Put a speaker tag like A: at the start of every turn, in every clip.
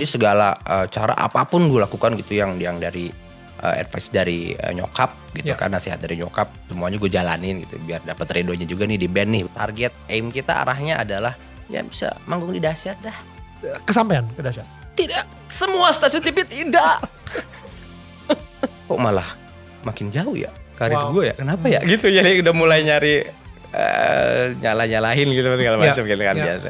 A: Jadi
B: segala uh, cara apapun gue lakukan gitu yang yang dari uh, advice dari uh, nyokap gitu yeah. kan nasihat dari nyokap semuanya gue jalanin gitu biar dapat redonya juga nih di band nih. Target aim kita arahnya adalah ya bisa manggung di dahsyat dah. Kesampaian ke dahsyat. Tidak, semua stasiun TV tidak. Kok malah makin jauh ya karir wow. gue ya? Kenapa ya? Hmm. Gitu jadi udah mulai nyari uh, nyala-nyalahin gitu segala ya. macam yeah. gitu kan yeah. biasa.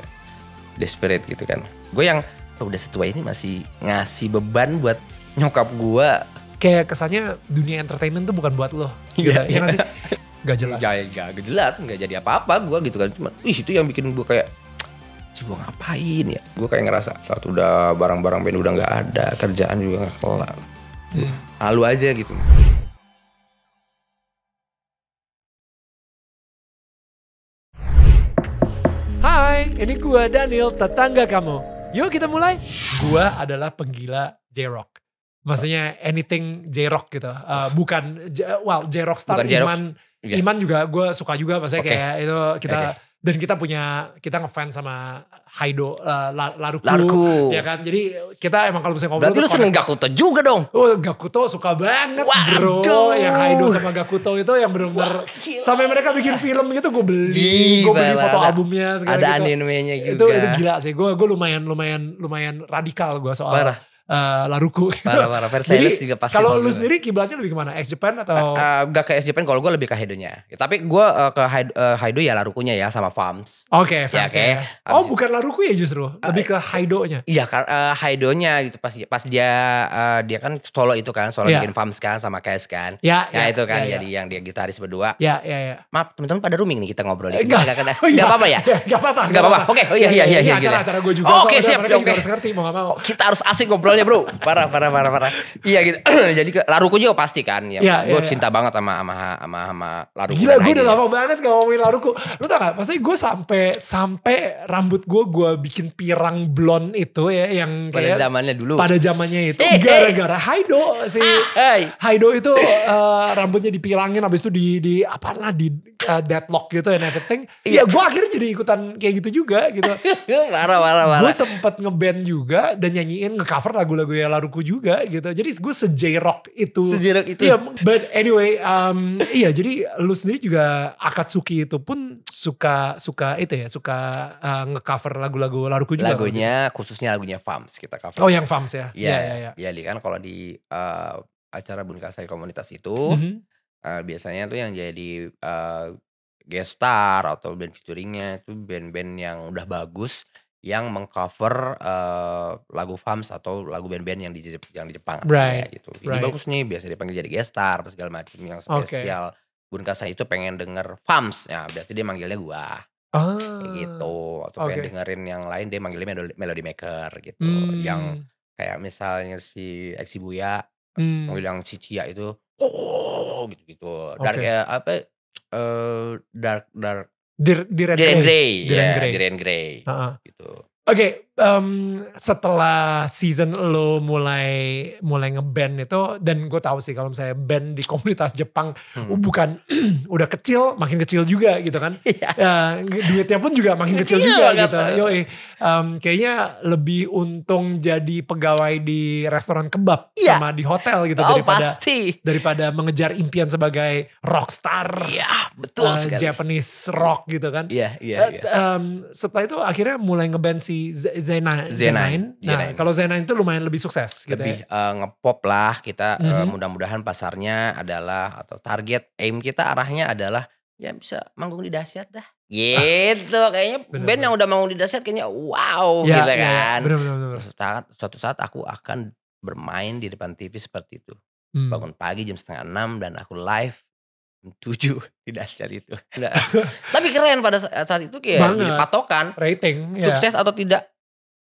B: Desperate gitu kan. Gue yang kenapa udah setua ini masih ngasih beban buat nyokap gue. Kayak kesannya dunia entertainment tuh bukan buat lo. Iya, iya yeah. Iya. Gak jelas. Gak, gak, gak jelas, gak jadi apa-apa gue gitu kan. Cuma, wih itu yang bikin gue kayak, sih gue ngapain ya? Gue kayak ngerasa saat udah barang-barang band udah gak ada, kerjaan juga gak kelar. Hmm. Halu aja gitu.
C: Hai, ini gue Daniel, tetangga kamu. Yuk kita mulai. Gua adalah penggila J-Rock. Maksudnya anything J-Rock gitu. Uh, bukan, well J-Rock star bukan Iman. Iya. Iman juga gue suka juga. Maksudnya okay. kayak itu kita... Okay dan kita punya kita ngefans sama Haido uh, Laruku, Laruku ya kan jadi kita emang kalau misalnya ngobrol berarti lu seneng Gakuto juga dong oh, Gakuto suka banget Waduh. bro yang Haido sama Gakuto itu yang benar-benar sampai mereka bikin film gitu gue beli gue beli foto ada, albumnya segala ada gitu. animenya juga itu itu gila sih gue gue lumayan lumayan lumayan radikal
B: gue soal Barah uh, eh, Laruku. Parah parah. Versailles Jadi, juga pasti. Kalau lu sendiri kiblatnya lebih kemana? S Japan atau? Uh, eh, uh, eh, gak ke S Japan. Kalau gue lebih ke Haidonya. Ya, tapi gue uh, ke Haido, uh, ya Larukunya ya sama Farms.
C: Oke. Okay, Farms. Ya, okay. ya. Oh bukan Laruku ya justru. Lebih ke Haidonya.
B: Iya. Uh, Haidonya gitu pas pas dia uh, dia kan solo itu kan solo yeah. bikin Farms kan sama Kes kan. Ya. Yeah, yeah, itu kan. yeah, ya. jadi yeah. yang dia gitaris berdua. Ya ya ya. Maaf teman-teman pada rooming nih kita ngobrol. Eh, gak, gak, gak, gak apa-apa ya? Gak apa-apa. Gak apa-apa. Oke. Oh iya iya iya. iya, iya, iya acara-acara gue juga. Oke siap. Oke. Harus ngerti mau gak mau. Kita harus asik ngobrolnya soalnya bro parah parah parah parah iya gitu jadi laruku juga pasti kan ya, ya, gue ya, cinta ya. banget sama sama sama sama laruku gila gue udah ya.
C: lama banget gak ngomongin laruku lu tau gak maksudnya gue sampai sampai rambut gue gue bikin pirang blond itu ya yang pada zamannya dulu pada zamannya itu eh, eh. gara-gara Haido si ah, Haido itu uh, rambutnya dipirangin habis itu di di apa lah di uh, deadlock gitu and everything iya. ya gue akhirnya jadi ikutan kayak gitu juga gitu
A: marah marah marah gue
C: sempet ngeband juga dan nyanyiin ngecover lagu lagu-lagu ya Laruku juga gitu. Jadi gue sejerok itu. Sejerok itu. Iya, but anyway, um, iya jadi lu sendiri juga Akatsuki itu pun suka suka itu ya, suka uh, ngecover lagu-lagu Laruku juga. Lagunya
B: kan? khususnya lagunya Fams kita cover. Oh, yang Fams ya. Iya, iya, iya. Iya, iya kan kalau di uh, acara Bunkasai komunitas itu mm -hmm. uh, biasanya tuh yang jadi uh, guest star atau band featuringnya itu band-band yang udah bagus yang mengcover uh, lagu FAMS atau lagu band-band yang di yang di Jepang ya, right. Saya, gitu. Ini right. bagus nih, biasa dipanggil jadi guest star, segala macam yang spesial. Okay. kasa itu pengen denger FAMS, ya berarti dia manggilnya gua. Oh. kayak gitu. Oh, atau okay. pengen dengerin yang lain dia manggilnya melody, maker gitu. Hmm. Yang kayak misalnya si Exibuya hmm. manggil yang Cicia itu
A: oh
B: gitu-gitu. Dark okay. Ya, apa uh, dark dark Diren Grey. Diren Grey. Diren iya, Grey.
A: Gitu.
C: Oke, um, setelah season lo mulai mulai ngeband itu dan gue tahu sih kalau misalnya band di komunitas Jepang hmm. bukan udah kecil makin kecil juga gitu kan uh, duitnya pun juga makin kecil, kecil juga gitu yo Um, kayaknya lebih untung jadi pegawai di restoran kebab yeah. sama di hotel gitu oh, daripada pasti. daripada mengejar impian sebagai rockstar ya yeah, betul uh, Japanese rock gitu kan yeah, iya, iya, yeah, yeah. Uh, um, setelah itu akhirnya mulai ngeband si Z Z9. Nah, kalau z
B: itu lumayan lebih sukses gitu lebih, ya. Uh, ngepop lah kita mm -hmm. uh, mudah-mudahan pasarnya adalah atau target aim kita arahnya adalah ya bisa manggung di dahsyat dah. Gitu, ah, kayaknya bener, band yang udah manggung di dahsyat kayaknya wow ya, gitu ya, ya. kan. Ya, bener, bener, Suatu saat, suatu saat aku akan bermain di depan TV seperti itu. Hmm. Bangun pagi jam setengah enam dan aku live tujuh di dahsyat itu. Nah, tapi keren pada saat itu kayak jadi patokan rating ya. sukses ya. atau tidak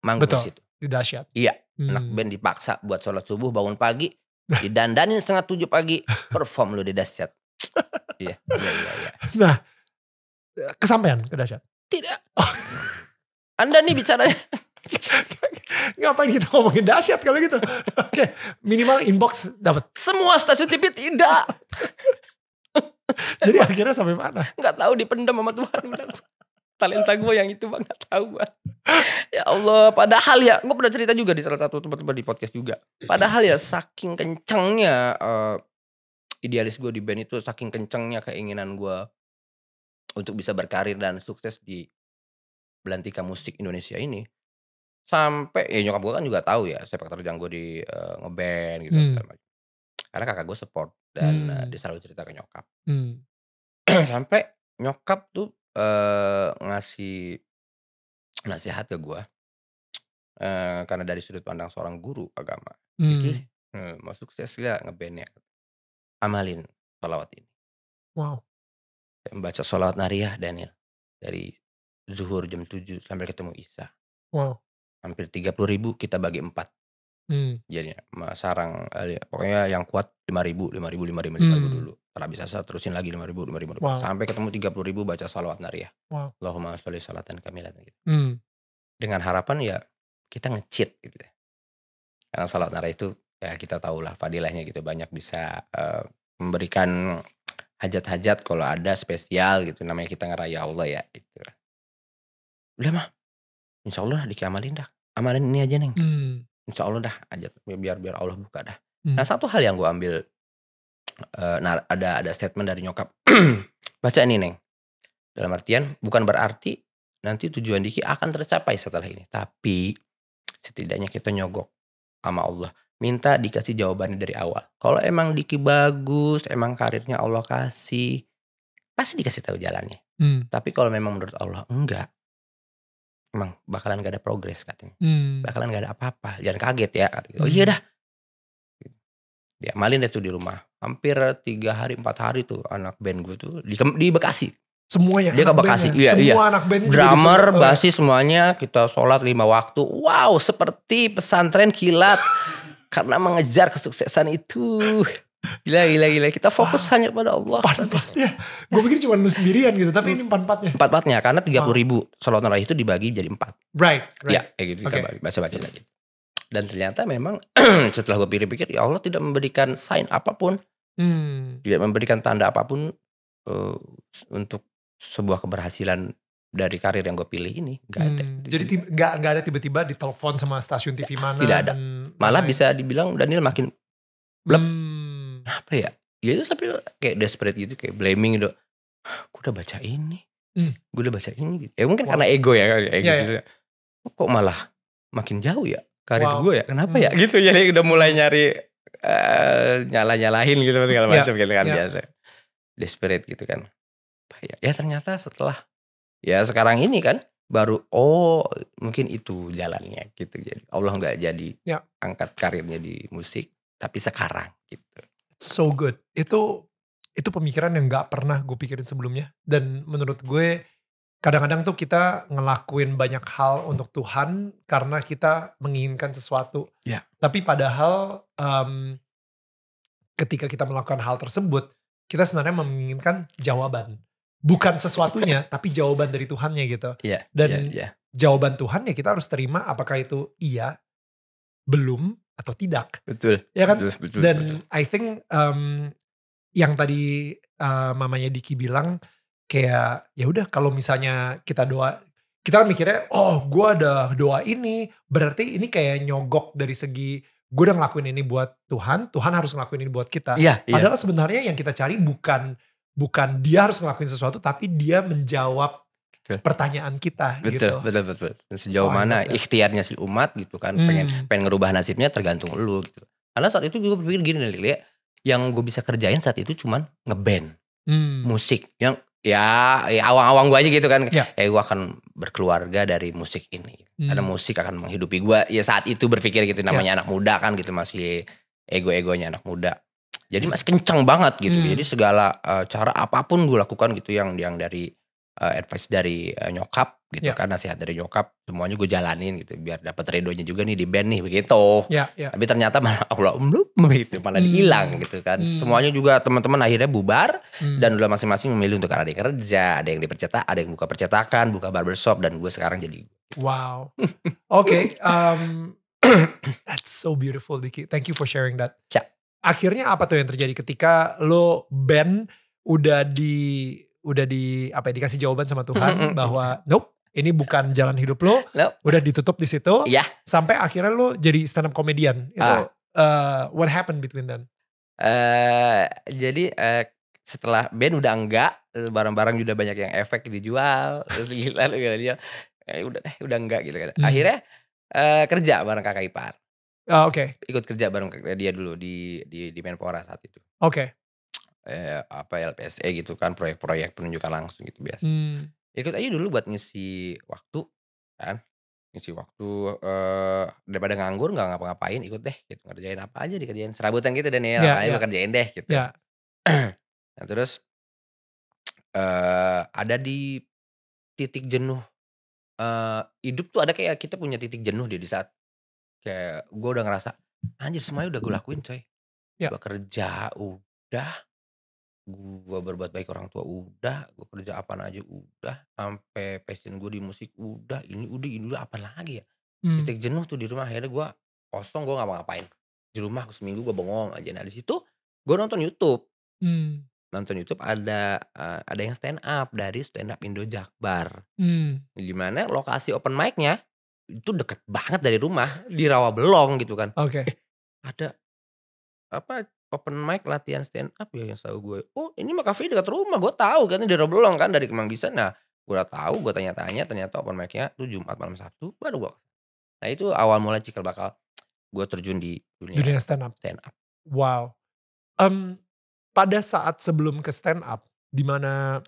B: manggung Betul. itu. Di dahsyat. Iya. Hmm. Anak band dipaksa buat sholat subuh bangun pagi. Didandanin setengah tujuh pagi. Perform lu di dahsyat. iya, iya, iya, iya. Nah, kesampaian ke dahsyat? Tidak. Oh. Anda nih bicaranya. Ngapain kita
C: ngomongin dahsyat kalau gitu? Oke, minimal inbox dapat.
B: Semua stasiun TV tidak. Jadi akhirnya sampai mana? Nggak tahu dipendam sama Tuhan talenta gue yang itu banget tahu bang ya Allah padahal ya gue pernah cerita juga di salah satu tempat-tempat di podcast juga padahal ya saking kencengnya uh, idealis gue di band itu saking kencengnya keinginan gue untuk bisa berkarir dan sukses di belantika musik Indonesia ini sampai ya nyokap gue kan juga tahu ya sepak terjang gue di uh, ngeband gitu hmm. karena kakak gue support dan eh, hmm. uh, dia selalu cerita ke nyokap hmm. sampai nyokap tuh Eh, ngasih nasihat ke gue uh, karena dari sudut pandang seorang guru agama. hmm. Jadi, hmm, eh, "Mau sukses gak ngebandnya Amalin sholawat ini." Wow. Saya membaca sholawat nariah Daniel, dari zuhur jam 7 sampai ketemu Isa Wow. Hampir 30 ribu kita bagi 4. hmm. Jadinya, sarang, eh, pokoknya yang kuat 5 5 ribu ribu 5 ribu, 5 ribu hmm. dulu. Pernah bisa saya terusin lagi 5 ribu, 5 ribu. Wow. Sampai ketemu 30 ribu baca salawat ya. Wow. Allahumma sholli salatan kamilatan gitu. Hmm. Dengan harapan ya kita ngecit gitu ya. Karena salawat nari itu ya kita tahulah fadilahnya gitu. Banyak bisa uh, memberikan hajat-hajat kalau ada spesial gitu. Namanya kita ngeraya Allah ya gitu. Udah mah. Insya Allah dikiamalin dah. Amalin ini aja neng. Hmm. Insya Allah dah aja biar biar Allah buka dah. Hmm. Nah satu hal yang gue ambil uh, nah ada ada statement dari nyokap baca ini neng dalam artian bukan berarti nanti tujuan Diki akan tercapai setelah ini tapi setidaknya kita nyogok sama Allah minta dikasih jawabannya dari awal kalau emang Diki bagus emang karirnya Allah kasih pasti dikasih tahu jalannya hmm. tapi kalau memang menurut Allah enggak emang bakalan gak ada progres katanya hmm. bakalan gak ada apa-apa jangan kaget ya oh hmm. iya dah diamalin deh tuh di rumah hampir tiga hari empat hari tuh anak band gue tuh di, di Bekasi semuanya dia ke Bekasi iya semua iya anak band drummer juga basis semuanya kita sholat lima waktu wow seperti pesantren kilat karena mengejar kesuksesan itu Gila, gila, gila. Kita fokus ah, hanya pada Allah. Empat-empatnya. Gue pikir cuma lu sendirian gitu. Tapi ini empat-empatnya. Empat-empatnya. Karena tiga puluh ah. ribu sholat itu dibagi jadi empat. Right, right. Ya, kayak gitu. Okay. Kita baca-baca lagi dan ternyata memang setelah gue pikir-pikir ya Allah tidak memberikan sign apapun hmm. tidak memberikan tanda apapun uh, untuk sebuah keberhasilan dari karir yang gue pilih ini
C: gak ada hmm. jadi nggak nggak ada tiba-tiba ditelepon sama stasiun TV mana tidak ada
B: dan malah bisa dibilang Daniel makin blep hmm. apa ya ya itu tapi kayak desperate gitu kayak blaming gitu gue udah baca ini hmm. gue udah baca ini ya mungkin wow. karena ego ya ego ya, gitu ya, ya. Gitu. kok malah makin jauh ya karir wow. gue ya kenapa ya? hmm. ya gitu jadi udah mulai nyari uh, eh, nyala nyalahin gitu segala yeah. macam gitu kan yeah. biasa desperate gitu kan ya, ternyata setelah ya sekarang ini kan baru oh mungkin itu jalannya gitu jadi Allah nggak jadi yeah. angkat karirnya di musik tapi sekarang gitu
C: so good itu itu pemikiran yang nggak pernah gue pikirin sebelumnya dan menurut gue kadang-kadang tuh kita ngelakuin banyak hal untuk Tuhan karena kita menginginkan sesuatu. Yeah. Tapi padahal um, ketika kita melakukan hal tersebut, kita sebenarnya menginginkan jawaban, bukan sesuatunya, tapi jawaban dari Tuhannya gitu. Yeah, Dan yeah, yeah. jawaban Tuhan ya kita harus terima apakah itu iya, belum atau tidak. Betul.
B: Ya kan. Betul, betul, Dan betul.
C: I think um, yang tadi uh, mamanya Diki bilang kayak ya udah kalau misalnya kita doa kita kan mikirnya oh gue ada doa ini berarti ini kayak nyogok dari segi gue udah ngelakuin ini buat Tuhan Tuhan harus ngelakuin ini buat kita iya, iya. padahal iya. sebenarnya yang kita cari bukan bukan dia harus ngelakuin sesuatu tapi dia menjawab pertanyaan kita betul, gitu
B: betul betul betul sejauh oh, mana betul. ikhtiarnya si umat gitu kan hmm. pengen pengen ngerubah nasibnya tergantung lu gitu karena saat itu gue berpikir gini nih yang gue bisa kerjain saat itu cuman ngeband hmm. musik yang ya, ya awang-awang gue aja gitu kan ya, ya gue akan berkeluarga dari musik ini hmm. karena musik akan menghidupi gue ya saat itu berpikir gitu ya. namanya yeah. anak muda kan gitu masih ego-egonya anak muda jadi masih kencang banget gitu hmm. jadi segala uh, cara apapun gue lakukan gitu yang yang dari uh, advice dari uh, nyokap gitu yeah. kan nasihat dari nyokap semuanya gue jalanin gitu biar dapat redonya juga nih di band nih begitu yeah, yeah. tapi ternyata malah Allah belum begitu malah mm. hilang gitu kan mm. semuanya juga teman-teman akhirnya bubar mm. dan udah masing-masing memilih untuk ada yang kerja ada yang dipercetak ada yang buka percetakan buka barbershop dan gue sekarang jadi
C: gitu. wow oke okay, um, that's so beautiful Diki thank you for sharing that yeah. akhirnya apa tuh yang terjadi ketika lo band udah di udah di apa ya, dikasih jawaban sama Tuhan bahwa nope ini bukan jalan hidup lo, no. udah ditutup di situ, yeah. sampai akhirnya lo jadi stand up comedian. Itu uh. Ah. Uh, eh, what happened between them?
B: Uh, eh, jadi uh, setelah band udah enggak, barang-barang udah banyak yang efek dijual, terus gila gila dia, eh, udah deh, udah enggak gitu Hmm. Akhirnya uh, kerja bareng kakak ipar. Uh, Oke. Okay. Ikut kerja bareng dia dulu di di di Menpora saat itu. Oke. Okay. Eh, apa LPSE gitu kan proyek-proyek penunjukan langsung gitu biasa. Hmm ikut aja dulu buat ngisi waktu kan ngisi waktu uh, daripada nganggur nggak ngapa-ngapain ikut deh gitu ngerjain apa aja dikerjain serabutan gitu dan ya yeah, yeah. kerjain deh gitu yeah. Ya. nah terus uh, ada di titik jenuh uh, hidup tuh ada kayak kita punya titik jenuh dia di saat kayak gue udah ngerasa anjir semuanya udah gue lakuin coy yeah. gue kerja udah gue berbuat baik orang tua udah gue kerja apa aja udah sampai passion gue di musik udah ini udah ini udah apa lagi ya hmm. titik jenuh tuh di rumah akhirnya gue kosong gue nggak ngapain di rumah aku seminggu gue bengong aja nah di situ gue nonton YouTube hmm. nonton YouTube ada uh, ada yang stand up dari stand up Indo Jakbar hmm. gimana lokasi open mic-nya itu deket banget dari rumah di rawa Belong gitu kan okay. eh, ada apa open mic latihan stand up ya yang tahu gue. Oh ini mah cafe dekat rumah gue tahu kan di Roblong kan dari Kemanggisan. Nah gue udah tahu gue tanya-tanya ternyata open mic-nya itu Jumat malam Sabtu baru gue. Nah itu awal mulai cikal bakal gue terjun di dunia, dunia stand up. Stand up. Wow. Um, pada
C: saat sebelum ke stand up di mana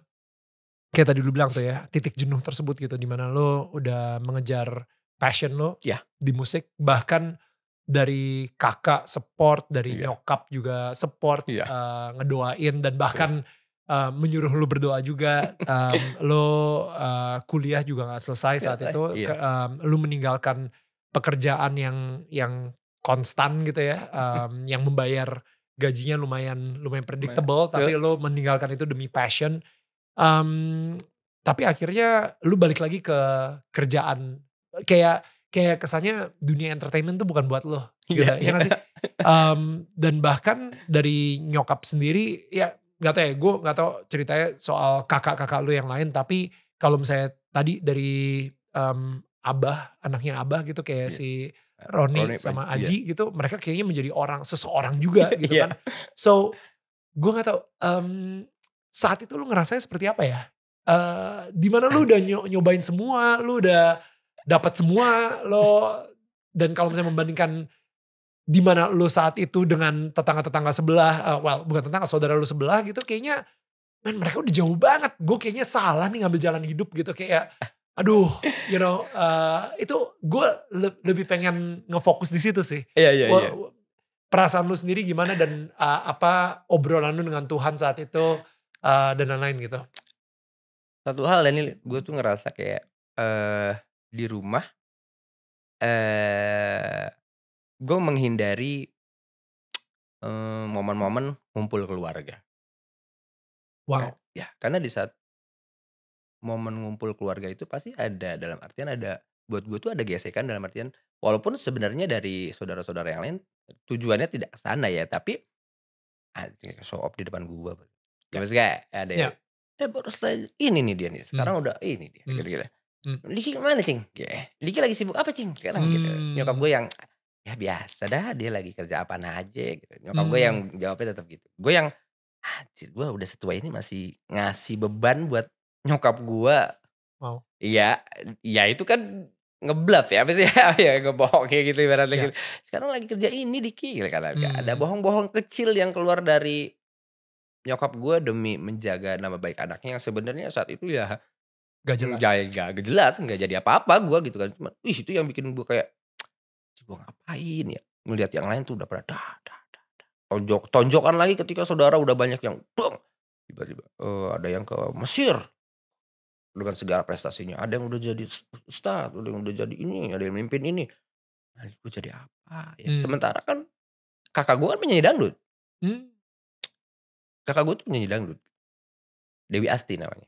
C: kayak tadi lu bilang tuh ya titik jenuh tersebut gitu di mana lo udah mengejar passion lo ya. di musik bahkan dari kakak support, dari yeah. nyokap juga support, yeah. Iya. uh, ngedoain dan iya. bahkan uh, menyuruh lu berdoa juga. Um, lo uh, kuliah juga gak selesai iya, saat yeah. itu, yeah. um, lu meninggalkan pekerjaan yang yang konstan gitu ya, um, yang membayar gajinya lumayan lumayan predictable, lumayan. tapi yeah. lo meninggalkan itu demi passion. Um, tapi akhirnya lu balik lagi ke kerjaan kayak kayak kesannya dunia entertainment tuh bukan buat
A: lo iya, gitu yeah, ya yeah. sih
C: um, dan bahkan dari nyokap sendiri ya nggak tau ya gue nggak tau ceritanya soal kakak-kakak lo yang lain tapi kalau misalnya tadi dari um, abah anaknya abah gitu kayak yeah. si eh, Roni, sama iya. Aji yeah. gitu mereka kayaknya menjadi orang seseorang juga gitu yeah. kan so gue nggak tau um, saat itu lo ngerasanya seperti apa ya Uh, eh, dimana lu eh. udah nyobain semua, lu udah dapat semua lo dan kalau misalnya membandingkan di mana lo saat itu dengan tetangga-tetangga sebelah, uh, well bukan tetangga saudara lo sebelah gitu, kayaknya man mereka udah jauh banget. Gue kayaknya salah nih ngambil jalan hidup gitu kayak aduh, you know, uh, itu gue le lebih pengen ngefokus di situ sih. Iya yeah, iya iya. Perasaan lo sendiri gimana dan uh, apa obrolan lo dengan Tuhan saat itu uh, dan lain-lain gitu.
B: Satu hal Daniel gue tuh ngerasa kayak uh, di rumah eh gue menghindari eh, momen-momen ngumpul keluarga. Wow. Nah, ya, karena di saat momen ngumpul keluarga itu pasti ada dalam artian ada buat gue tuh ada gesekan dalam artian walaupun sebenarnya dari saudara-saudara yang lain tujuannya tidak ke sana ya, tapi ah, show up di depan gue. Ya, ya. gak ada ya. ya. Eh baru setelah ini nih dia nih. Hmm. Sekarang hmm. udah ini dia. Hmm. Gitu -gitu hmm. Liki mana cing? Ya, Liki lagi sibuk apa cing? Sekarang hmm. gitu. Nyokap hmm. gue yang ya biasa dah dia lagi kerja apa aja gitu. Nyokap hmm. gue yang hmm. jawabnya tetap gitu. Gue yang anjir gue udah setua ini masih ngasih beban buat nyokap gue. Wow. Iya, ya itu kan ngeblaf ya apa sih ya ngebohong kayak gitu ibaratnya ya. gitu. Sekarang lagi kerja ini Diki gitu kan hmm. ada bohong-bohong kecil yang keluar dari nyokap gue demi menjaga nama baik anaknya yang sebenarnya saat itu ya Gak jelas. Gak, gak jelas, gak jadi apa-apa gue gitu kan. Cuman, wih itu yang bikin gue kayak, gue ngapain ya. Melihat yang lain tuh udah pada dah, dah, Tonjok, tonjokan lagi ketika saudara udah banyak yang, dong. Tiba-tiba uh, ada yang ke Mesir. Dengan segala prestasinya. Ada yang udah jadi ustad, ada yang udah jadi ini, ada yang mimpin ini. Nah, gue jadi apa ya. Hmm. Sementara kan kakak gue kan penyanyi dangdut. Hmm. Kakak gue tuh penyanyi dangdut. Dewi Asti namanya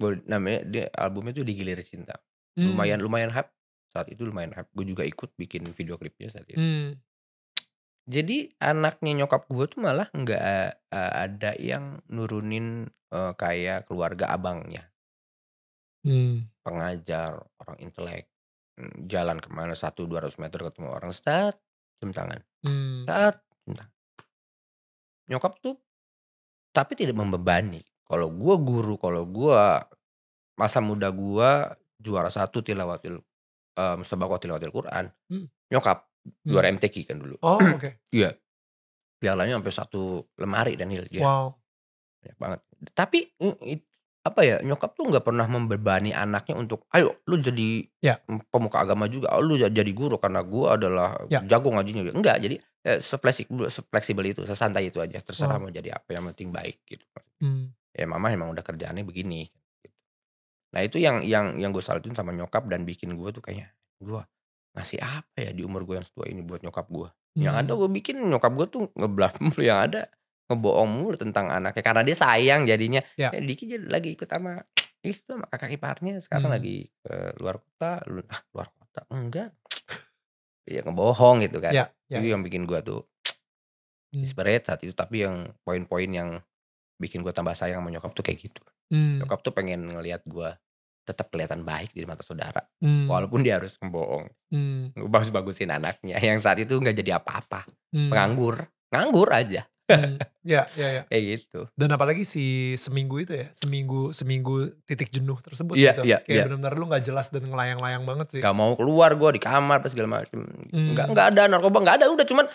B: gue namanya dia albumnya tuh digilir cinta hmm. lumayan lumayan hype saat itu lumayan hype gue juga ikut bikin video klipnya saat itu hmm. jadi anaknya nyokap gue tuh malah nggak uh, ada yang nurunin uh, kayak keluarga abangnya hmm. pengajar orang intelek hmm, jalan kemana satu dua ratus meter ketemu orang start jam tangan hmm. start jam tangan nyokap tuh tapi tidak membebani kalau gue guru kalau gue masa muda gue juara satu tilawatil uh, mustabakoh tilawatil Quran hmm. nyokap hmm. juara MTQ kan dulu oh oke okay. iya pialanya sampai satu lemari Daniel ya. wow banyak banget tapi mm, apa ya nyokap tuh nggak pernah membebani anaknya untuk ayo lu jadi ya. pemuka agama juga oh, lu jadi guru karena gua adalah ya. jago ngajinya enggak jadi ya, eh, sefleksibel, sefleksibel itu sesantai itu aja terserah wow. mau jadi apa yang penting baik gitu hmm ya mama emang udah kerjaannya begini gitu. nah itu yang yang yang gue salutin sama nyokap dan bikin gue tuh kayaknya gue ngasih apa ya di umur gue yang setua ini buat nyokap gue hmm. yang ada hmm. gue bikin nyokap gue tuh ngebelah mulu yang ada ngebohong mulu tentang anaknya karena dia sayang jadinya ya. ya Diki jadi lagi ikut sama itu sama kakak iparnya sekarang hmm. lagi ke luar kota ah, luar kota enggak ya ngebohong gitu kan ya, ya. itu ya. yang bikin gue tuh hmm. desperate saat itu tapi yang poin-poin yang bikin gue tambah sayang sama nyokap tuh kayak gitu. Hmm. Nyokap tuh pengen ngelihat gue tetap kelihatan baik di mata saudara, hmm. walaupun dia harus membohong. Hmm. bagus bagusin anaknya yang saat itu nggak jadi apa-apa, hmm. nganggur, nganggur aja. Hmm. Ya, ya, ya. Kayak gitu.
C: Dan apalagi si seminggu itu ya, seminggu seminggu titik jenuh tersebut. Iya, gitu. iya. Kayak ya. benar-benar lu nggak jelas dan ngelayang-layang banget sih. Gak mau
B: keluar gue di kamar pas segala macam. Hmm. Gak, gak ada narkoba, gak ada. Udah cuman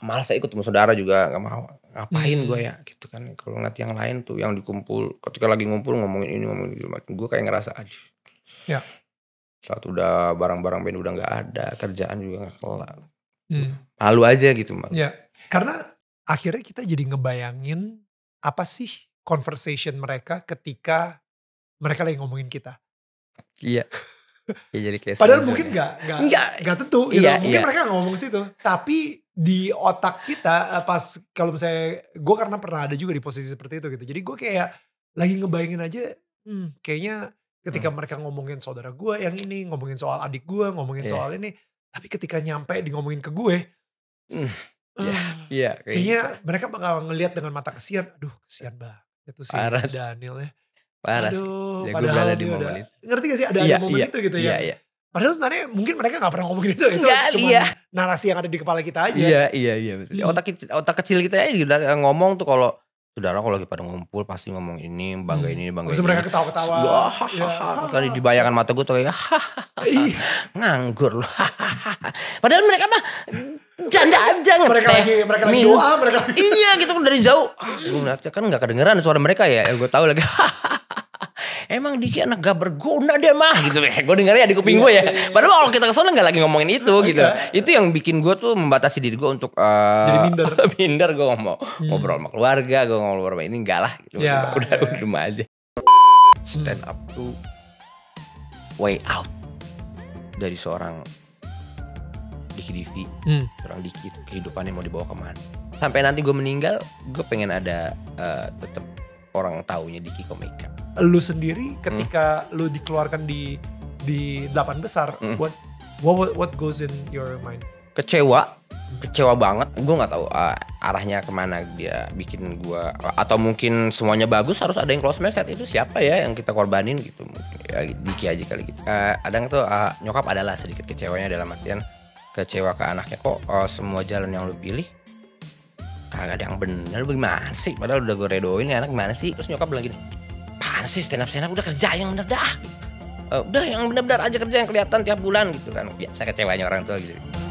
B: malas ikut sama saudara juga nggak mau ngapain hmm. gue ya gitu kan kalau ngeliat yang lain tuh yang dikumpul ketika lagi ngumpul ngomongin ini ngomongin itu macam gue kayak ngerasa aja ya saat udah barang-barang band udah nggak ada kerjaan juga nggak kelar hmm. malu aja gitu malu.
C: ya karena akhirnya kita jadi ngebayangin apa sih conversation mereka ketika mereka lagi ngomongin kita
B: iya ya jadi kayak padahal mungkin ya. nggak nggak
C: nggak tentu gitu. iya, mungkin iya. mereka ngomong situ tapi di otak kita eh, pas kalau misalnya gue karena pernah ada juga di posisi seperti itu gitu jadi gue kayak lagi ngebayangin aja hmm, kayaknya ketika hmm. mereka ngomongin saudara gue yang ini ngomongin soal adik gue ngomongin yeah. soal ini tapi ketika nyampe di ngomongin ke gue hmm. uh, eh, yeah.
A: Yeah, kayak kayaknya
C: gitu. mereka bakal ngelihat dengan mata kesian aduh kesian banget itu sih Parah. Daniel ya
A: parah Aduh, sih. Ya, gue berada di momen itu. Ngerti gak
C: sih ada, ada iya, momen iya, itu gitu ya. Iya, iya. Padahal sebenarnya mungkin mereka gak pernah ngomongin itu. Itu Enggak, cuma iya. narasi yang ada di kepala kita aja. Iya,
B: iya, iya. Ya, hmm. Otak, kecil, otak kecil kita aja kita ngomong tuh kalau saudara kalau lagi pada ngumpul pasti ngomong ini bangga hmm. ini bangga Terus ini. mereka ketawa-ketawa. Ya. Tadi dibayangkan mata gue tuh kayak iya. nganggur loh. Padahal mereka mah janda aja ngeteh. Mereka lagi mereka lagi doa, mereka Iya gitu dari jauh. Ah, gue kan nggak kedengeran suara mereka ya. Gue tahu lagi. emang Diki anak gak berguna deh mah gitu gue dengarnya di kuping iya. gue ya padahal kalau kita kesana nggak lagi ngomongin itu oh, gitu iya. itu yang bikin gue tuh membatasi diri gue untuk uh, jadi minder minder gue mau hmm. ngobrol sama keluarga gue ngobrol sama ini enggak lah gitu ya, udah ya. udah rumah aja stand up tuh way out dari seorang Diki Divi hmm. seorang Diki kehidupannya mau dibawa kemana sampai nanti gue meninggal gue pengen ada uh, eh, tetap orang taunya di Kiko
C: Lu sendiri hmm. ketika hmm. lu dikeluarkan di di delapan besar, hmm. what what what goes in your mind?
B: Kecewa, kecewa banget. Gue nggak tahu uh, arahnya kemana dia bikin gue atau mungkin semuanya bagus harus ada yang close message itu siapa ya yang kita korbanin gitu ya, Diki aja kali gitu. Uh, ada tuh uh, nyokap adalah sedikit kecewanya dalam artian kecewa ke anaknya kok uh, semua jalan yang lu pilih kagak ada yang bener gimana sih padahal udah gue redoin ya anak gimana sih terus nyokap bilang gini apaan sih stand up stand up udah kerja yang bener dah eh, udah yang bener-bener aja kerja yang kelihatan tiap bulan gitu kan biasa ya, kecewanya orang tua gitu